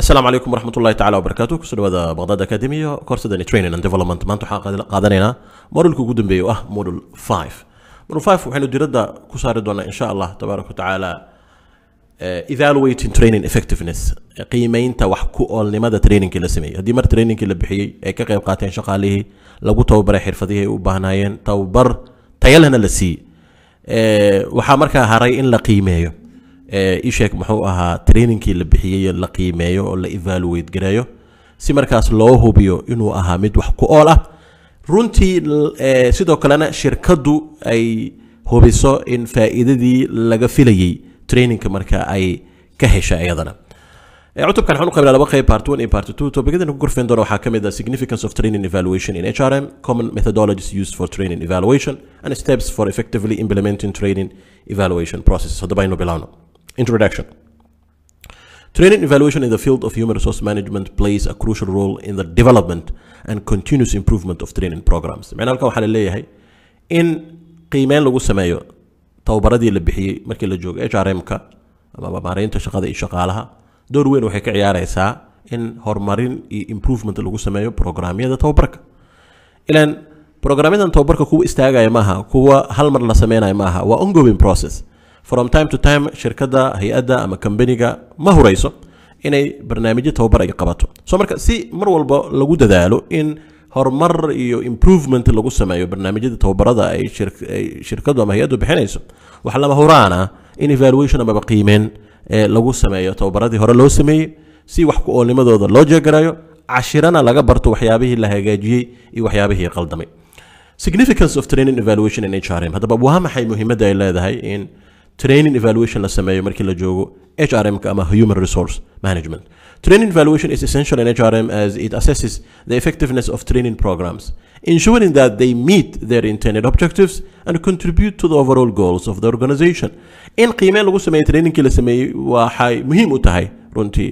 asalaamu calaykum waraxmatullahi tacala wabarakatu kusoo dhawaada baqhdad academy iyo training and development maanta waxaan qaadanaynaa modulka ugu dambeeya oo ah modul 5 modul 5 waxaynu diradda ku saari doonaa insha allah tabaaraka watacaala eh, evaluating training effectiveness eh, qiimeynta wax ku oolnimada trainingkii la sameeyey haddii mar trainingkii la bixiyey ay ka qayb qaateen shaqaalihii lagu tababaray xirfadihii ay u baahnaayeen tababar tayalehna la siiyey eh, waxaa markaa haray in la qiimeeyo isheeg muxuu ahaa trainingkii la bixiyey la qiimeeyo oo la evaluate gareeyo si markaas loo hubiyo inuu ahaa mid wax ku ool ah runtii sidoo kalena shirkaddu ay hubiso in faa'iidadii laga filayey trainingka marka ay ka heshay iyadana cutubkan waxaan u qaybnaa laba qeyb part one iyo part two topicadan ku gorfayn doona waxaa ka mid ah significance of training evaluation in h r m common methodologies used for training evaluation and steps for effectively implementing training evaluation processes hadaba aynu bilowno Introduction Training evaluation in the field of human resource management plays a crucial role in the development and continuous improvement of training programs in qiimeyn lagu sameeyo tababaradii la bixiyey markii la joogo h r m-ka amaba maareynta shaqada iyo shaqaalaha door weyn waxay ka ciyaareysaa in horumarin iyo improvement lagu sameeyo programyada tababarka ilan programyadan tababarka kuwa istaagaya maaha kuwa hal mar la sameynayo maaha waa ongoing process from time to time shirkada hay-adda ama kombaniga ma hurayso inay barnaamijyo tababar ay qabato so marka si mar walba lagu dadaalo in horumar iyo improvement lagu sameeyo barnaamijyada tababarada ay shirkadu ama hay-addu bixinayso waxaa lama huraana in evaluation amaba qiimeyn lagu sameeyo tababaradii hore loo sameeyey si wax ku oolnimadooda loo jeegarayo cashirana laga barto waxyaabihii la hagaajiyey iyo waxyaabihii qaldamay significance of training evaluation in hrm haddaba waa maxay muhiimadda ay leedahay in training evaluation la sameeyo markii la joogo hrm ama human resource management training evaluation is essential in hrm as it assesses the effectiveness of training programs ensuring that they meet their intended objectives and contribute to the overall goals of the organization in qiimeen lagu sameeyo trainingkii la sameeyey waxay muhiim u tahay runtii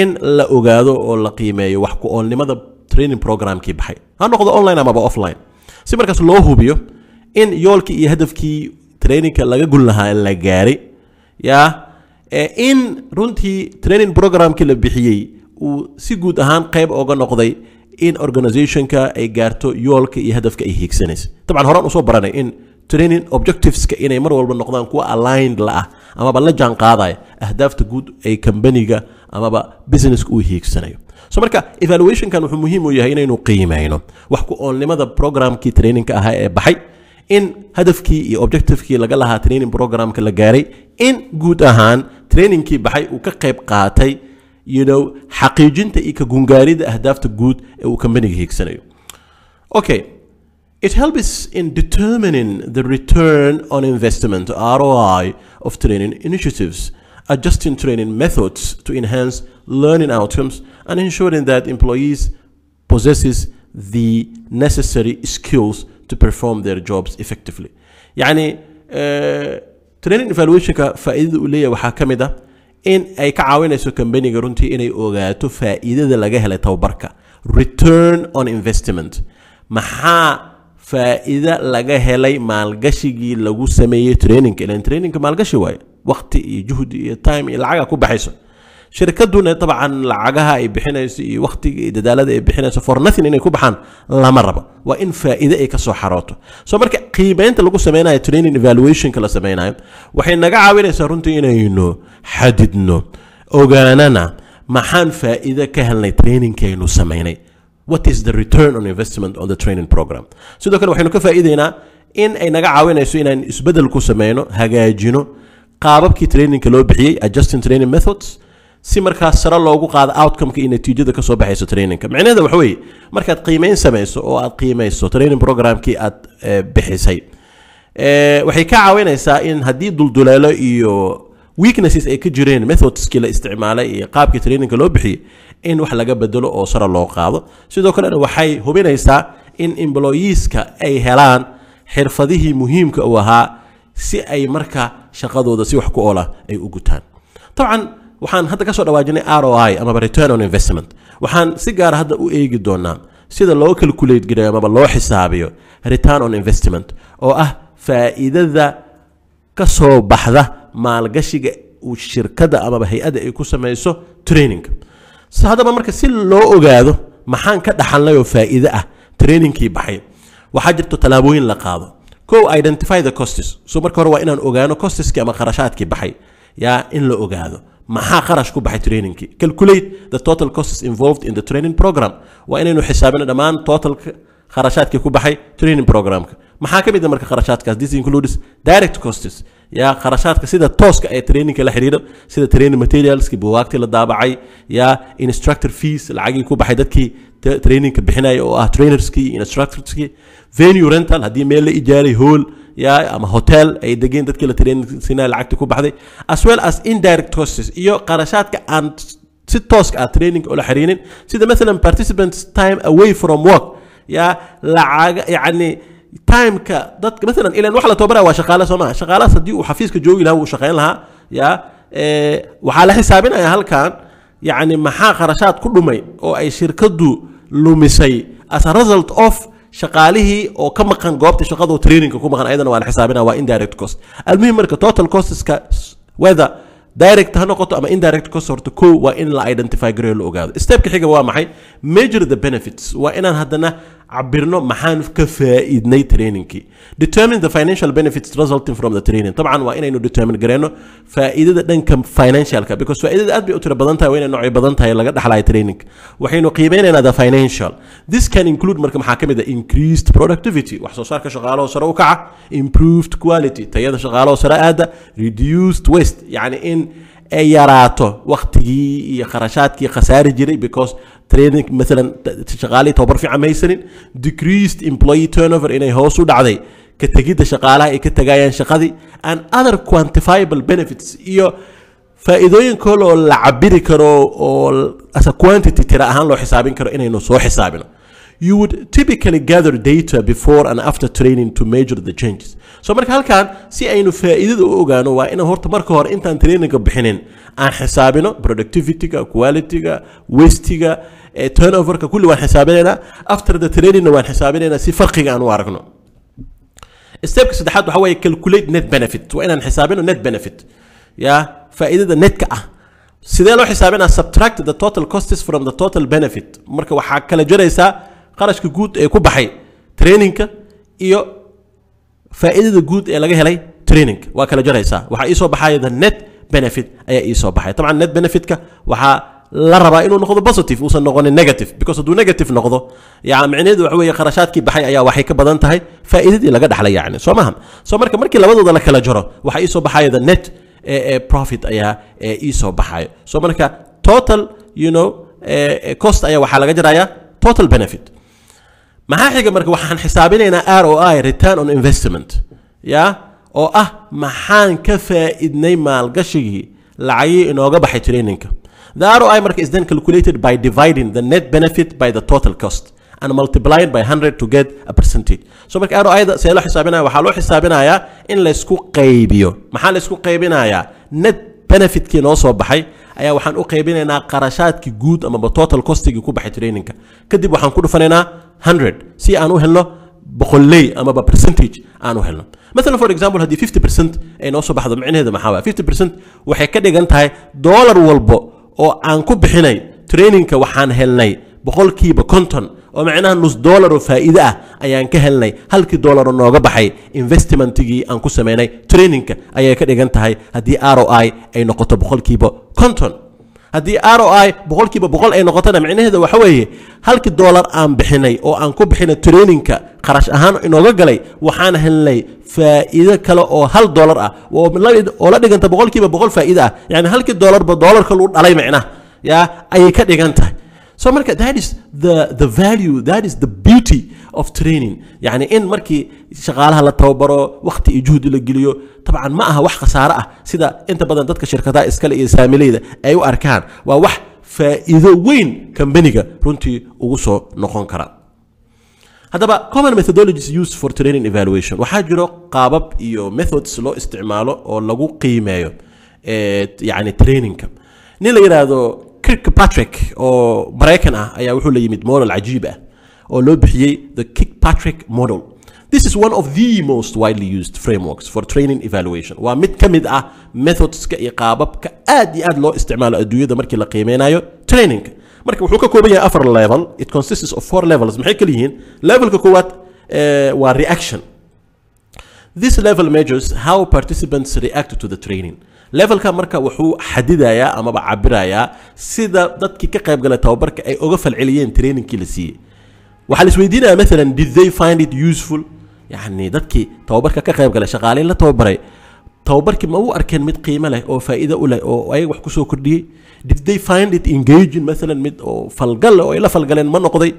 in la ogaado oo la qiimeeyo wax ku-oolnimada training programkii baxay ha noqdo online amaba offline si markaas loo hubiyo in yoolkii iyo hadafkii trainingka laga gun lahaa la gaaray yaa in runtii training programkii la bixiyey uu si guud ahaan qayb oga noqday in organizationka ay gaarto yoolka iyo hadafka ay hiigsanaysa dabcan horaan usoo baranay in training objectiveska inay mar walba noqdaan kuwa aligned la ah amaba la jaan ahdaafta guud ee kambaniga amaba businesska uu hiigsanayo so marka evaluationkan wuxuu muhiim u yahay inaynu qiimeyno wax ku oolnimada programkii trainingka ahaa ee baxay in hadafkii iyo objectivekii laga lahaa training programka la gaaray in guud ahaan trainingkii baxay uu ka qayb qaatay yidhow xaqiijinta iyo ka gungaaridda ahdaafta guud ee uu kambaniga hiigsanayo okay It helps in determining the return on investment ROI of training initiatives, adjusting training methods to enhance learning outcomes, and ensuring that employees possesses the necessary skills to perform their jobs effectively yacni eh, training evaluationka faa'iidada uu leeyahay waxaa ka mid a ah in ay ka caawinayso kambaniga runtii inay ogaato faa'iidada laga helay tababarka return on investment maxaa faa'iida laga helay maalgashigii lagu sameeyey traininka ilan traininka maalgashi waayo waqti iyo juhdi iyo time iyo lacaga ku baxayso shirkaduna dabcan lacagaha ay bixinayso iyo wakhtiga iyo dadaalada ay bixinayso for nothing inay ku baxaan lama rabo waa in faa'iide ay ka xarooto so marka qiimaynta lagu samaynayo training evaluationka la samaynayo waxay naga caawinaysaa runtii inaynu xadidno ogaanana maxaan faa'iide ka helnay trainingkaynu samaynay what is the return on investment on the training program sidoo kale waxaynu ka faa'iidaynaa in ay naga caawinayso inaan isbedel ku samayno hagaajino qaababkii trainingka loo bixiyey adjusting training methods si markaas sare loogu qaado outcomeka iyo natiijada ka baxayso traininka micnaheeda waxa weeye markaad qiimeyn samayso oo aad qiimayso training programkii aad eh, bixisay eh, waxay ka caawinaysaa in haddii dulduleelo iyo weaknesses ay ka jireen methodskii la isticmaalay iyo qaabkii traininka loo bixiyey in wax laga bedelo oo sare loo qaado sidoo kalena waxay hubinaysaa in employeeska ay helaan xirfadihii muhiimka u ahaa si ay marka shaqadooda si wax ku oola ah ay u gutaan dabcan waxaan hadda kasoo dhawaajinay r o i amaba return on investment waxaan si gaara ah hadda u eegi doonaa sida loo calculate gareeyo amaba loo xisaabiyo return on investment oo ah faa'iidada ka soo baxda maalgashiga uu shirkadda amaba hay-adda ay ku samayso training haddaba marka si loo ogaado maxaan ka dhaxalnay oo faa'iide ah trainingkii baxay waxaa jirto tallaabooyin la qaado kow identify the costes so marka hore waa inaan ogaano costeski ama kharashaadkii baxay yaa in la ogaado maxaa kharash ku baxay traininki calculate the total costs involved in the training program waa inaynu xisaabina dhammaan totalka kharashaadkii ku baxay training programka maxaa ka mid a ah marka kharashaadkaas this includes direct costs yaa kharashaadka sida tooska ee trainingka la xidhiidho sida training materialski buwaagtii la daabacay yaa instructor fees lacagii ku baxay dadkii trainingka bixinaya oo ah trainerskii iyo venue rental haddii meel la ijaaray hall yaa ama hotel ay degeen dadkii la training lacagtii ku baxday as well as indirect costs iyo kharashaadka aan si tooska ah training ula xiriirin sida mathalan participants time away from work yaa lacag yacni timeka dadka maalan ilan wax la tababaraya waa shaqaale soo shaqaalahaas haddii uu xafiiska joogi lahaa wuu shaqayn lahaa yaa waxaa la xisaabinaya halkan yacni maxaa kharashaad ku dhumay oo ay shirkaddu lumisay as a result of shaqaalihii oo ka maqan goobta shaqado traininka ku maqan ayadana waa la xisaabinaya waa indirect cost almuhim marka total costeska whether direct ha noqoto ama indirect cost horta kow waa in la identify gareeyo la ogaado stepka xiga waa maxay measure the benefits waa inaan haddana cabirno maxaan ka faa'iidnay trainingkii determine the financial benefits resulting from the training dabcan waa inaynu determine gareyno faa'iidada dhanka financialka because faa'iidada aad bay u tira badan tahay waa inay noocyo badan tahay laga dhaxlayo training waxaynu qiimeynaynaa the financial this can include marka maxaa ka mid ah increased productivity wax soo saarka shaqaalahoo sare u kaca improved quality tayada shaqaalahoo sare aada reduced waste yacni in ay yaraato waqtigii iyo kharashaadkii khasaari jiray because training maalan shaqaalihii tobabar fiican ma haysanin decreased employee turnover inay hoos u dhacday ka tegidda shaqaalaha ay ka tegayaan shaqadii and other quantifiable benefits iyo faa'iidooyin kale oo la cabiri karo oo quantity tira ahaan loo xisaabin karo inaynu soo xisaabino you would typically gather data before and after training to measure the changes so marka halkan si aynu faa'iidada u ogaano waa inaan horta marka hore intaan traininga bixinin aan xisaabino productivityga qualityga wastiga eh, turnoverka kulli waan xisaabinaynaa after the trainingna waan xisaabinaynaa si farqiga aan u aragno stepka saddexaad waxa weeye calculate net benefit waa inaan xisaabino net benefit ya faa'iidada netka ah sidee loo xisaabinaa subtract the total costs from the total benefit marka waxaa kala jaraysaa qarashka guud ee ku baxay traininka iyo faa'iidada guud ee laga helay traininka waa kala jaraysaa waxaa iisoo baxaya the net benefit ayaa iisoo baxay tabcan net benefitka waxaa la rabaa inuu noqdo positive uusan noqonin negative because hadduu negative noqdo yani micnaheedu waxa weeye kharashaadkii baxay ayaa waxay ka badan tahay faa'iidadii laga dhaxlay yacni soo maha soo marka markii labadooda la kala jaro waxaa iisoo baxaya the net ee profit ayaa ee iisoo baxayo soo marka total you know cost ayaa waxaa laga jaraya total benefit maxaa xiga marka waxaan xisaabineynaa r o i return on investment ya oo ah maxaan ka faa'iidnay maalgashigii lacagii inooga baxay traininka the r o i marka is then calculated by dividing the net benefit by the total cost and multiplying by 100 to get a percentage so marka r o ida see loo xisaabinaya waxaa loo xisaabinayaa in laysku qaybiyo maxaa laysku qaybinayaa net benefitkii noo soo baxay ayaa waxaan u qaybinaynaa qarashaadkii guud amaba total costigii ku baxay traininka kadib waxaan ku dhufanaynaa hundred si aan u helno boqolley amaba percentage aan u helno maalan for example haddii fifty percent ay noo soo baxdo micnaheeda maxaa waaya fifty percent waxay ka dhigan tahay dollar walbo oo aan ku bixinay traininka waxaan helnay boqolkiiba conton oo macnaha nus dollar oo faa'iide ah ayaan ka helnay halkii dollar oo nooga baxay investmentigii aan ku samaynay trainingka ayay ka dhigan tahay haddii r o i ay noqoto boqolkiiba konton haddii r o i boqolkiiba boqol ay noqotona micnaheeda waxa weeye halkii dollar aan bixinay oo aan ku bixinay trainingka qarash ahaan inooga galay waxaan helnay faa'iido kale oo hal dollar ah oo la dhiganta boqolkiiba boqol faa'iide ah yacni halkii dollarba dollarka lagu dhalay macnaha yaa ayay ka dhigan tahay so marka that is the the value that is the beauty of training yani in markii shaqaalaha la tababaro waqti iyo juhdi la geliyo tabcan ma aha wax khasaare ah sida inta badan dadka shirkadaha iskale iyo saamileyda ay u arkaan waa wax faa'iido weyn kambaniga runtii ugu soo noqon kara haddaba common methodologies used for training evaluation waxaa jiro qaabab iyo methods loo isticmaalo oo lagu qiimeeyo yani trainingka nin la yidhaahdo kirkpatrick oo maraykan ah ayaa wuxuu la yimid model cajiib ah oo loo bixiyey the kirkpatrick model this is one of the most widely used frameworks for training evaluation waa mid ka mid ah methodska iyo qaababka aad iyo aad loo isticmaalo adduunyada markii la qiimeynayo trainingka marka wuxuu ka kooban yahay afar level it consists of four levels maxay kala yihiin levelka koowaad eh, waa reaction this level measures how participants react to the training levelka marka wuxuu xadidayaa amaba cabirayaa sida dadkii ka qaybgalay tababarka ay oga falceliyeen trainingkii la siiyey waxaa la isweydiinaya maalan did they find it useful yacni dadkii tababarka ka qaybgalay shaqaaleyn la tababaray tababarkii ma u arkeen mid qiimo leh oo faa'iido u leh oo ayaga wax kusoo kordhiyey did they find it engaging maalan mid oo falgal oo ay la falgaleen ma noqday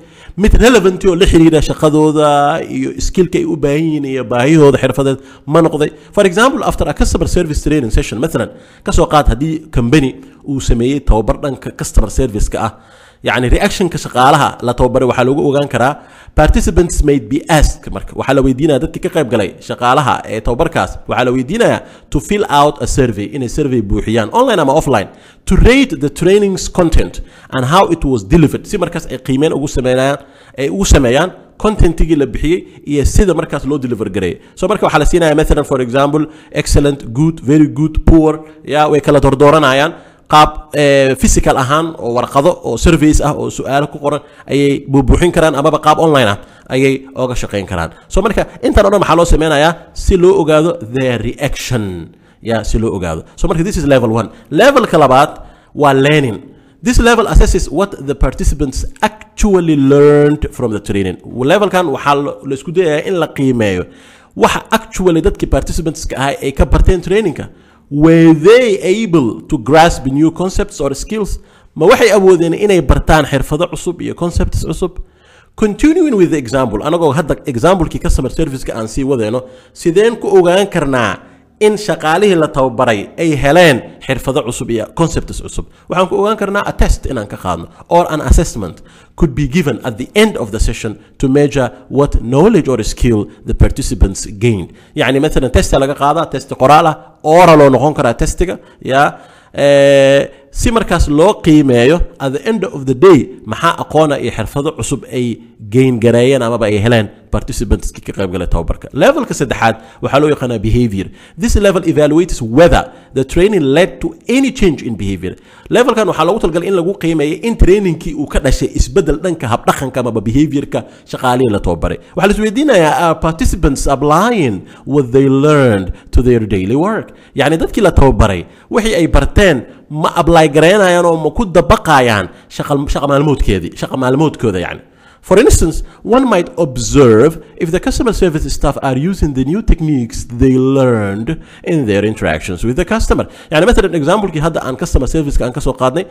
mid relevant oo la xiriira shaqadooda iyo skillka ay u baahan yihiin iyo baahiyahooda xirfadeed ma noqday for example after a customer service training session maalan ka qaad haddii company uu sameeyey tababar dhanka customer service-ka ah yani reactionka shaqaalaha la tababaray waxaa loogu ogaan karaa participants made be ask marka waxaa la weydiinaya dadkii ka qayb galay shaqaalaha ee tababarkaas waxaa la weydiinaya to fill out a survey inay survey buuxiyaan online ama offline to rate the trainings content and how it was delivered si markaas ay qiimeyn ugu sameeyaan ay ugu sameeyaan contentigii la bixiyey iyo sida markaas loo deliver gareeyay so marka waxaa la siinaya matalan for example excellent good very good poor ya way kala dordooranayaan qaab eh, physical ahaan oo warqado oo surveys ah oo su-aalo ku qoran ayay buubuuxin karaan amaba qaab online ah ayay oga shaqayn karaan so marka intan o dhan waxaa loo sameynayaa si loo ogaado the reaction ya si loo ogaado so marka this is level one levelka labaad waa learning this level assesses what the participants actually learned from the training levelkan waxaa la isku dayayaa in la qiimeeyo waxa actually dadkii participantska ahay ay ka barteen trainingka were they able to grasp new concepts or skills ma waxay awoodeen inay bartaan xirfado cusub iyo concepts cusub continuing with the example anagoo hadda examplekii customer serviceka aan sii wadeeno sideen ku ogaan karnaa in shaqaalihii la tababaray ay heleen xirfado cusub iyo concepts cusub waxaan ku ogaan karnaa a test inaan ka qaadno or an assessment could be given at the end of the session to measure what knowledge or skill the participants gained yacni maalan testa laga qaadaa test qoraal ah oraloo noqon karaa testiga ya si markaas loo qiimeeyo at the end of the day maxaa aqoona iyo xirfado cusub ay geyngareeyeen amaba ay heleen participants ka qaybgalay tobabarka levelka saddexaad waxaa loo yaqaanaa behavior this level evaluates whether the training led to any change in behavior levelkan waxaa lagu talgalay in lagu qiimeeyo in trainingkii uu ka dhashay isbeddel dhanka habdhaqanka amaba behaviorka shaqaalihii la tobabaray waxaa la isweydiinayaa are uh, participants applying what they learned to their daily work yacni dadkii la tobabaray wixii ay barteen ma gareynayaan oo ma ku dabaqayaan shaqa maalmoodkeedii shaqa maalmoodkooda yani For instance, one might observe if the customer service staff are using the new techniques they learned in their interactions with the customer. Yani matalan examplekii hadda aan customer service aan kasoo qaadnay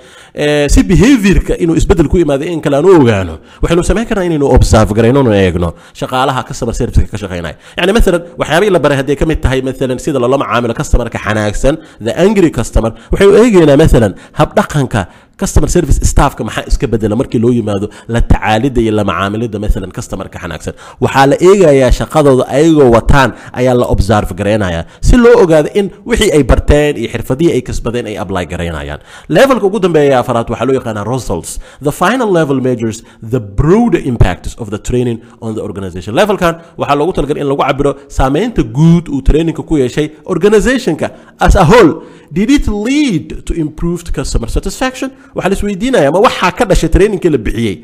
si behaviorka inuu isbedel ku imaada in kale aan u ogaano waxaynu samayn karnaa inaynu observe garaynonu eegno shaqaalaha customer serviceka ka shaqaynaya yani matalan waxyaabihii la baray hadday ka mid tahay matalan sida loola macaamilo customerka xanaagsan the angry customer waxaynu eegaynaa matalan habdhaqanka customer service staffka maxaa iska bedela markii loo yimaado la tacaalidda iyo la macaamilidda maalan customerka xanaagsan waxaa la eegayaa shaqadooda ayagoo wataan ayaa la observe garaynayaa si loo ogaado in wixii ay barteen iyo xirfadihii ay kasbadeen ay apply garaynayaan levelka ugu dambeeya afaraad waxaa loo yaqaanaa results the final level measures the broader impacts of the training on the organization levelkan waxaa loogu talagalay in lagu cabiro saameynta guud uu trainingka ku yeeshay organizationka as a whole did it lead to improved customer satisfaction waxaa laisweydiinaya ma waxaa ka dhashay traininka la bixiyey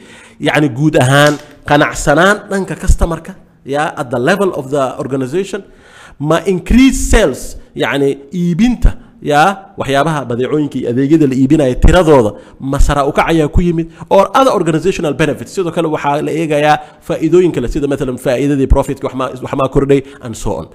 yacni guud ahaan qanacsanaan dhanka customerka ya at the level of the organization ma increase sales yacni iibinta yaa waxyaabaha badeecooyinka iyo adeegyada la iibinaya tiradooda ma sara ukac ku yimid or other organizational benefit sidoo kale waxaa la eegayaa faa'iidooyin kale sida maalan faa'iidadii profitka waxmaa kordhay and so on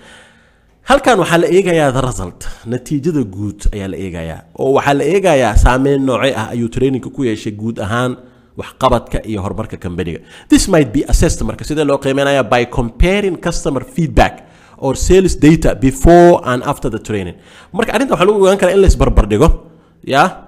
halkan waxaa la eegayaa the result natiijada guud ayaa la eegayaa oo waxaa la eegayaa saameyn nooce ah ayuu traininka ku yeeshay guud ahaan waxqabadka iyo horumarka kambaniga this might be assessed marka sidee loo qiimeynaya by comparing customer feedback or sales data before and after the training marka arrinta waxaa lagu ogaan karaa in la isbarbardhigo yaa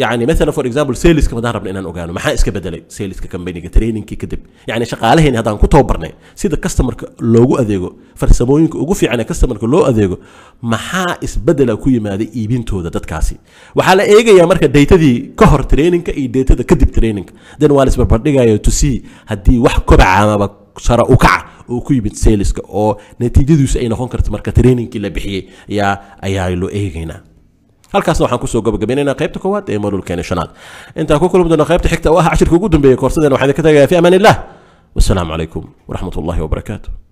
yani maalan for example seliska haddaan rabna inaan ogaano maxaa iska bedelay seliska kambaniga trainingkii kadib yani shaqaalaheen haddaan ku tababarnay sida customerka loogu adeego farsamooyinka ugu fiican ee customerka loo adeego maxaa isbedela ku yimaada iibintooda dadkaasi waxaa la eegayaa marka daytadii ka hor traininka iyo daytada kadib traininka den waa la isbarbardhigayo to see haddii wax kobacaamaba sara u kaca oo ku yimid seliska oo natiijadiisu ay noqon karto marka trainingkii la bixiyey ayaa ayaa loo eegaynaa halkaasna waxaan kusoo gabagabaynayna qaybta koowaad ee maluulkeena shanaad intaan ku kulmi doono qaybta xigta oo ah cashirka ugu dambeeya koorsadeen waxaan idinka tagayaa fi amaan illah wasalaamu calaykum waraxmat ullahi wabarakaatu